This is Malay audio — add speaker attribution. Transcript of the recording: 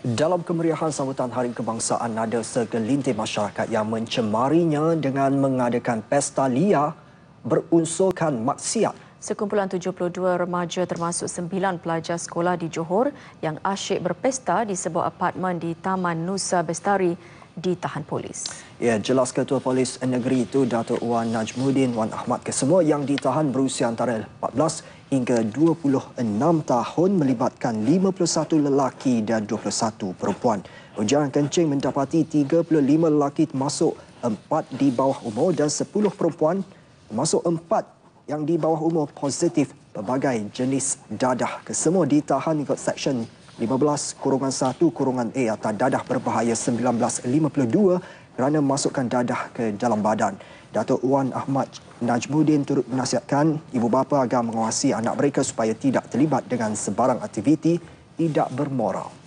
Speaker 1: Dalam kemeriahan sambutan Hari Kebangsaan ada segelintir masyarakat yang mencemarinya dengan mengadakan pesta liar berunsurkan
Speaker 2: maksiat. Sekumpulan 72 remaja termasuk 9 pelajar sekolah di Johor yang asyik berpesta di sebuah apartmen di Taman Nusa Bestari ditahan polis.
Speaker 1: Ya, jelas Ketua Polis Negeri itu Datuk Wan Najmudin Wan Ahmad kesemua yang ditahan berusia antara 14 hingga 26 tahun melibatkan 51 lelaki dan 21 perempuan. Hujan kencing mendapati 35 lelaki masuk 4 di bawah umur dan 10 perempuan masuk 4 yang di bawah umur positif pelbagai jenis dadah. Kesemua ditahan ikut Seksyen 15-1-A atau dadah berbahaya 1952 kerana masukkan dadah ke dalam badan. datuk Wan Ahmad Najmudin turut menasihatkan ibu bapa agar mengawasi anak mereka supaya tidak terlibat dengan sebarang aktiviti tidak bermoral.